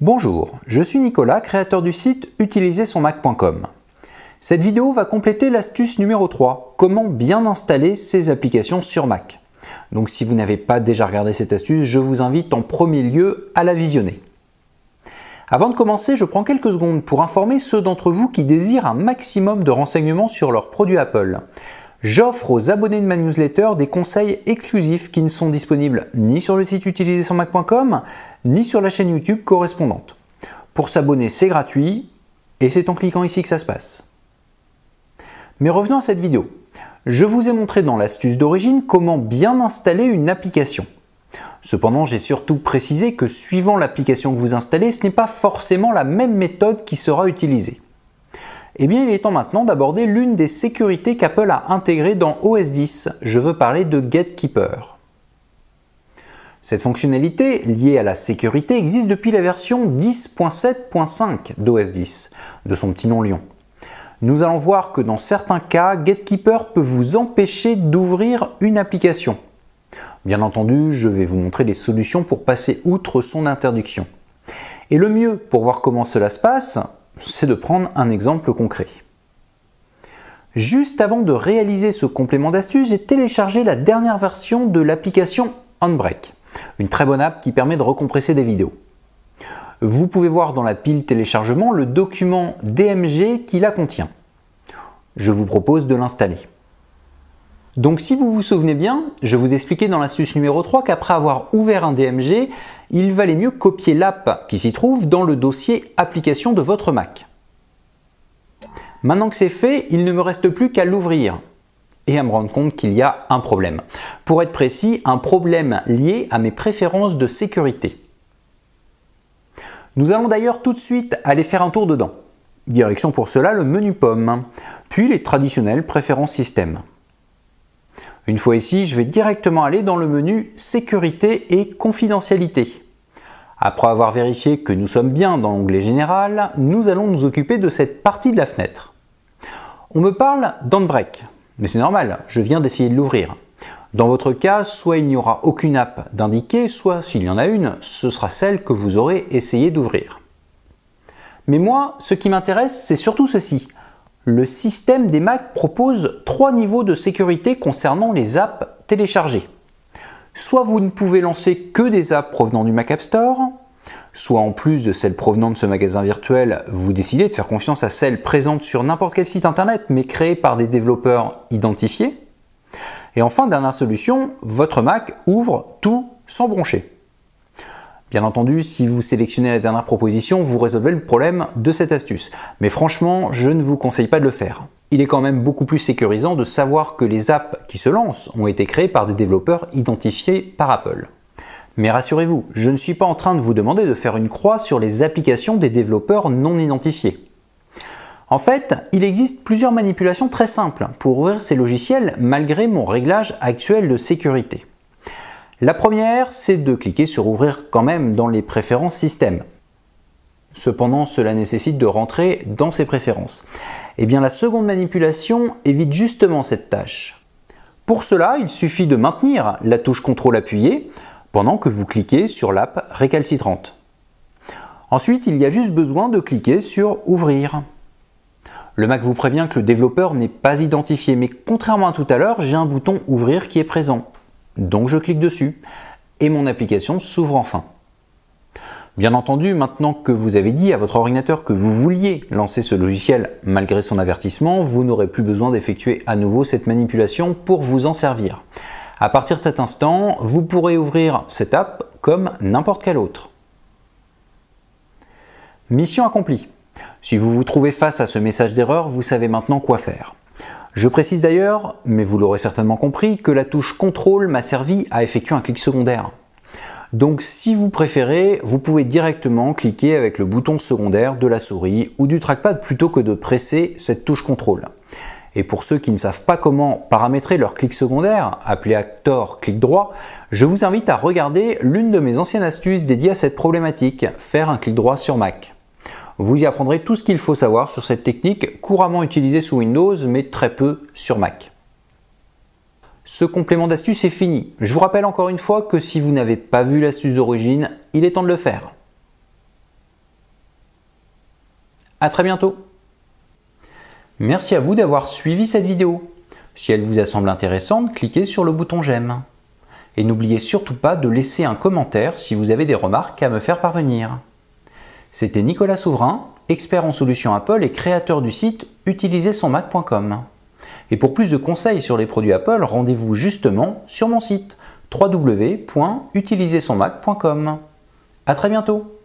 Bonjour, je suis Nicolas, créateur du site utiliser son maccom Cette vidéo va compléter l'astuce numéro 3, comment bien installer ses applications sur Mac. Donc si vous n'avez pas déjà regardé cette astuce, je vous invite en premier lieu à la visionner. Avant de commencer, je prends quelques secondes pour informer ceux d'entre vous qui désirent un maximum de renseignements sur leurs produits Apple. J'offre aux abonnés de ma newsletter des conseils exclusifs qui ne sont disponibles ni sur le site utilisé sur mac.com, ni sur la chaîne YouTube correspondante. Pour s'abonner, c'est gratuit, et c'est en cliquant ici que ça se passe. Mais revenons à cette vidéo. Je vous ai montré dans l'astuce d'origine comment bien installer une application. Cependant, j'ai surtout précisé que suivant l'application que vous installez, ce n'est pas forcément la même méthode qui sera utilisée. Eh bien, il est temps maintenant d'aborder l'une des sécurités qu'Apple a intégrées dans OS 10. Je veux parler de Gatekeeper. Cette fonctionnalité liée à la sécurité existe depuis la version 10.7.5 d'OS 10, de son petit nom Lion. Nous allons voir que dans certains cas, Gatekeeper peut vous empêcher d'ouvrir une application. Bien entendu, je vais vous montrer les solutions pour passer outre son interdiction. Et le mieux pour voir comment cela se passe, c'est de prendre un exemple concret. Juste avant de réaliser ce complément d'astuce, j'ai téléchargé la dernière version de l'application Unbreak, une très bonne app qui permet de recompresser des vidéos. Vous pouvez voir dans la pile téléchargement le document DMG qui la contient. Je vous propose de l'installer. Donc si vous vous souvenez bien, je vous expliquais dans l'astuce numéro 3 qu'après avoir ouvert un DMG, il valait mieux copier l'app qui s'y trouve dans le dossier application de votre Mac. Maintenant que c'est fait, il ne me reste plus qu'à l'ouvrir et à me rendre compte qu'il y a un problème. Pour être précis, un problème lié à mes préférences de sécurité. Nous allons d'ailleurs tout de suite aller faire un tour dedans. Direction pour cela le menu pomme, puis les traditionnelles préférences système. Une fois ici, je vais directement aller dans le menu sécurité et confidentialité. Après avoir vérifié que nous sommes bien dans l'onglet général, nous allons nous occuper de cette partie de la fenêtre. On me parle d'Handbrake, mais c'est normal, je viens d'essayer de l'ouvrir. Dans votre cas, soit il n'y aura aucune app d'indiquer, soit s'il y en a une, ce sera celle que vous aurez essayé d'ouvrir. Mais moi, ce qui m'intéresse, c'est surtout ceci. Le système des Mac propose trois niveaux de sécurité concernant les apps téléchargées. Soit vous ne pouvez lancer que des apps provenant du Mac App Store, soit en plus de celles provenant de ce magasin virtuel, vous décidez de faire confiance à celles présentes sur n'importe quel site internet mais créées par des développeurs identifiés. Et enfin, dernière solution, votre Mac ouvre tout sans broncher. Bien entendu, si vous sélectionnez la dernière proposition, vous résolvez le problème de cette astuce. Mais franchement, je ne vous conseille pas de le faire. Il est quand même beaucoup plus sécurisant de savoir que les apps qui se lancent ont été créées par des développeurs identifiés par Apple. Mais rassurez-vous, je ne suis pas en train de vous demander de faire une croix sur les applications des développeurs non identifiés. En fait, il existe plusieurs manipulations très simples pour ouvrir ces logiciels malgré mon réglage actuel de sécurité. La première, c'est de cliquer sur Ouvrir quand même dans les préférences système. Cependant, cela nécessite de rentrer dans ses préférences. Et eh bien, la seconde manipulation évite justement cette tâche. Pour cela, il suffit de maintenir la touche Contrôle » appuyée, pendant que vous cliquez sur l'app récalcitrante. Ensuite, il y a juste besoin de cliquer sur Ouvrir. Le Mac vous prévient que le développeur n'est pas identifié, mais contrairement à tout à l'heure, j'ai un bouton Ouvrir qui est présent. Donc je clique dessus et mon application s'ouvre enfin. Bien entendu, maintenant que vous avez dit à votre ordinateur que vous vouliez lancer ce logiciel malgré son avertissement, vous n'aurez plus besoin d'effectuer à nouveau cette manipulation pour vous en servir. À partir de cet instant, vous pourrez ouvrir cette app comme n'importe quelle autre. Mission accomplie. Si vous vous trouvez face à ce message d'erreur, vous savez maintenant quoi faire. Je précise d'ailleurs, mais vous l'aurez certainement compris, que la touche contrôle m'a servi à effectuer un clic secondaire. Donc si vous préférez, vous pouvez directement cliquer avec le bouton secondaire de la souris ou du trackpad plutôt que de presser cette touche contrôle. Et pour ceux qui ne savent pas comment paramétrer leur clic secondaire, appelé actor clic droit, je vous invite à regarder l'une de mes anciennes astuces dédiées à cette problématique, faire un clic droit sur Mac. Vous y apprendrez tout ce qu'il faut savoir sur cette technique couramment utilisée sous Windows mais très peu sur Mac. Ce complément d'astuce est fini. Je vous rappelle encore une fois que si vous n'avez pas vu l'astuce d'origine, il est temps de le faire. A très bientôt Merci à vous d'avoir suivi cette vidéo. Si elle vous a semblé intéressante, cliquez sur le bouton j'aime. Et n'oubliez surtout pas de laisser un commentaire si vous avez des remarques à me faire parvenir. C'était Nicolas Souverain, expert en solutions Apple et créateur du site UtilisezSonMac.com. Et pour plus de conseils sur les produits Apple, rendez-vous justement sur mon site www.utilisezsonmac.com. A À très bientôt